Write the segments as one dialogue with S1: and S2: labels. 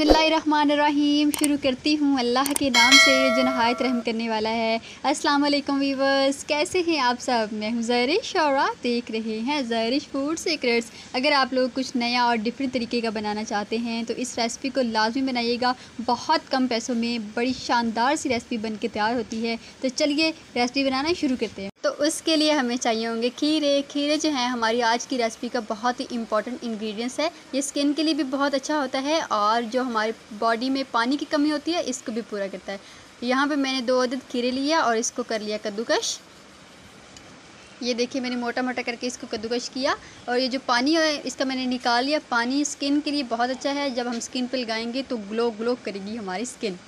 S1: बिसमीम शुरू करती हूँ अल्लाह के नाम से जो नहायत रहम करने वाला है अस्सलाम वालेकुम वीवर्स कैसे हैं आप सब मैं हूँ जरिश और आप देख रहे हैं ज़हरिश फूड सीक्रेट्स अगर आप लोग कुछ नया और डिफरेंट तरीके का बनाना चाहते हैं तो इस रेसिपी को लाजमी बनाइएगा बहुत कम पैसों में बड़ी शानदार सी रेसिपी बन के तैयार होती है तो चलिए रेसिपी बनाना शुरू करते हैं तो उसके लिए हमें चाहिए होंगे खीरे खीरे जो हैं हमारी आज की रेसिपी का बहुत ही इंपॉर्टेंट इंग्रेडिएंट्स है ये स्किन के लिए भी बहुत अच्छा होता है और जो हमारे बॉडी में पानी की कमी होती है इसको भी पूरा करता है यहाँ पे मैंने दो अदद खीरे लिया और इसको कर लिया कद्दूकश ये देखिए मैंने मोटा मोटा करके इसको कद्दूकश किया और ये जो पानी है इसका मैंने निकाल लिया पानी स्किन के लिए बहुत अच्छा है जब हम स्किन पर लगाएंगे तो ग्लो ग्लो करेगी हमारी स्किन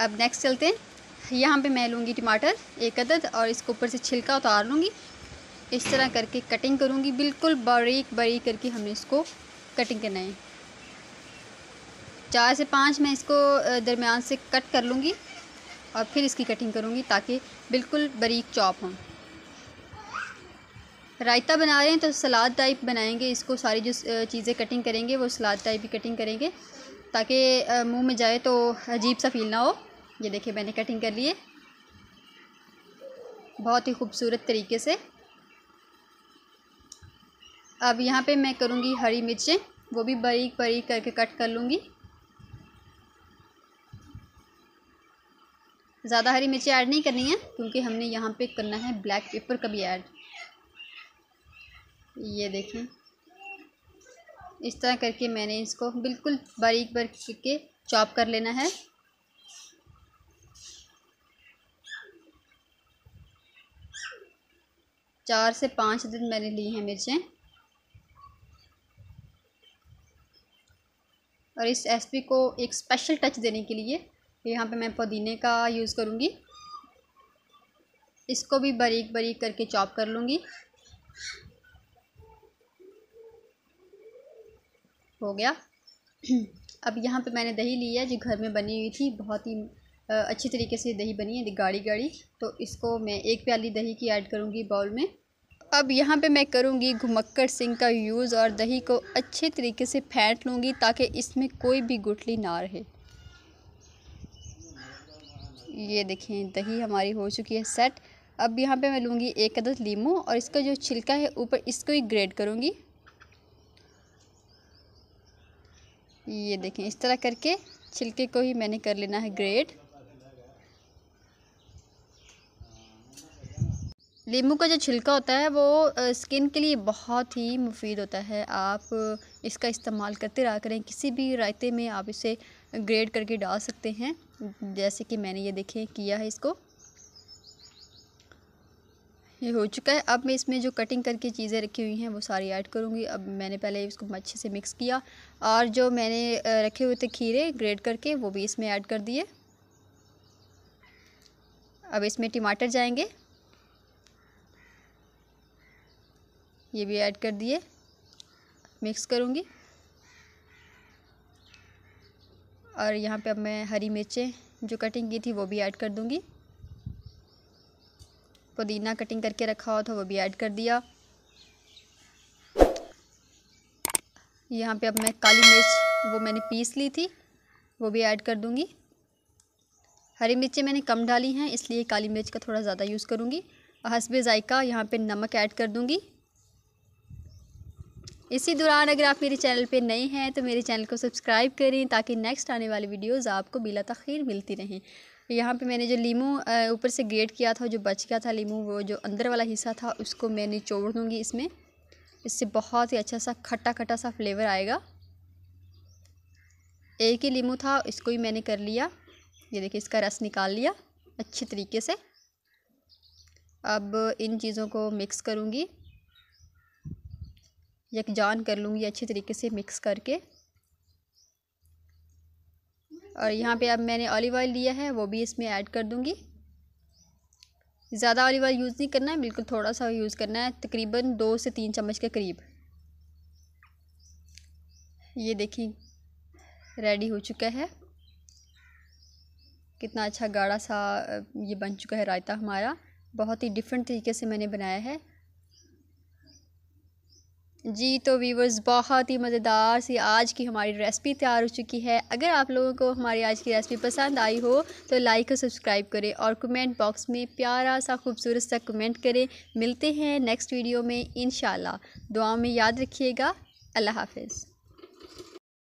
S1: अब नेक्स्ट चलते हैं यहाँ पे मैं लूँगी टमाटर एक अदद और इसको ऊपर से छिलका उतार लूँगी इस तरह करके कटिंग करूँगी बिल्कुल बारीक बारीक करके हमने इसको कटिंग करना है चार से पाँच मैं इसको दरमियान से कट कर लूँगी और फिर इसकी कटिंग करूँगी ताकि बिल्कुल बारीक चॉप हों रायता बना रहे हैं तो सलाद टाइप बनाएंगे इसको सारी जो चीज़ें कटिंग करेंगे वो सलाद टाइप की कटिंग करेंगे ताकि मुंह में जाए तो अजीब सा फील ना हो ये देखिए मैंने कटिंग कर ली है बहुत ही खूबसूरत तरीके से अब यहाँ पे मैं करूँगी हरी मिर्चें वो भी बारीक बारीक करके कट कर लूँगी ज़्यादा हरी मिर्चें ऐड नहीं करनी है क्योंकि हमने यहाँ पे करना है ब्लैक पेपर का भी ऐड ये देखें इस तरह करके मैंने इसको बिल्कुल बारीक बारीक के चॉप कर लेना है चार से पाँच दिन मैंने ली हैं मिर्चें और इस रेसिपी को एक स्पेशल टच देने के लिए यहाँ पे मैं पुदीने का यूज़ करूँगी इसको भी बारीक बारीक करके चॉप कर लूँगी हो गया अब यहाँ पे मैंने दही ली है जो घर में बनी हुई थी बहुत ही अच्छी तरीके से दही बनी है गाढ़ी गाढ़ी तो इसको मैं एक प्याली दही की ऐड करूँगी बाउल में अब यहाँ पे मैं करूँगी घुमक्कड़ सिंह का यूज़ और दही को अच्छे तरीके से फेंट लूँगी ताकि इसमें कोई भी गुठली ना रहे ये देखें दही हमारी हो चुकी है सेट अब यहाँ पे मैं लूँगी एक अदद लीमू और इसका जो छिलका है ऊपर इसको ही ग्रेड करूँगी ये देखें इस तरह करके छिलके को ही मैंने कर लेना है ग्रेड नींबू का जो छिलका होता है वो स्किन के लिए बहुत ही मुफीद होता है आप इसका इस्तेमाल करते रहा करें किसी भी रायते में आप इसे ग्रेड करके डाल सकते हैं जैसे कि मैंने ये देखें किया है इसको ये हो चुका है अब मैं इसमें जो कटिंग करके चीज़ें रखी हुई हैं वो सारी ऐड करूँगी अब मैंने पहले इसको अच्छे से मिक्स किया और जो मैंने रखे हुए थे खीरे ग्रेड करके वो भी इसमें ऐड कर दिए अब इसमें टमाटर जाएंगे ये भी ऐड कर दिए मिक्स करूँगी और यहाँ पे अब मैं हरी मिर्चें जो कटिंग की थी वो भी ऐड कर दूँगी पुदीना कटिंग करके रखा हुआ था तो वो भी ऐड कर दिया यहाँ पे अब मैं काली मिर्च वो मैंने पीस ली थी वो भी ऐड कर दूँगी हरी मिर्चें मैंने कम डाली हैं इसलिए काली मिर्च का थोड़ा ज़्यादा यूज़ करूँगी हसबे ज़ायका यहाँ पे नमक ऐड कर दूँगी इसी दौरान अगर आप मेरे चैनल पे नए हैं तो मेरे चैनल को सब्सक्राइब करें ताकि नेक्स्ट आने वाली वीडियोस आपको बिला तखीर मिलती रहें यहाँ पे मैंने जो लीमू ऊपर से ग्रेट किया था जो बच गया था लीमू वो जो अंदर वाला हिस्सा था उसको मैं निचोड़ दूँगी इसमें इससे बहुत ही अच्छा सा खट्टा खट्टा सा फ्लेवर आएगा एक ही लीमू था इसको ही मैंने कर लिया ये देखिए इसका रस निकाल लिया अच्छे तरीके से अब इन चीज़ों को मिक्स करूँगी यकजान कर लूँगी अच्छे तरीके से मिक्स करके और यहाँ पे अब मैंने ऑलिव ऑयल लिया है वो भी इसमें ऐड कर दूँगी ज़्यादा ऑलिव ऑयल यूज़ नहीं करना है बिल्कुल थोड़ा सा यूज़ करना है तकरीबन दो से तीन चम्मच के करीब ये देखिए रेडी हो चुका है कितना अच्छा गाढ़ा सा ये बन चुका है रायता हमारा बहुत ही डिफरेंट तरीके से मैंने बनाया है जी तो वीवर्स बहुत ही मज़ेदार सी आज की हमारी रेसिपी तैयार हो चुकी है अगर आप लोगों को हमारी आज की रेसिपी पसंद आई हो तो लाइक और सब्सक्राइब करें और कमेंट बॉक्स में प्यारा सा खूबसूरत सा कमेंट करें मिलते हैं नेक्स्ट वीडियो में इन दुआ में याद रखिएगा अल्लाह हाफिज़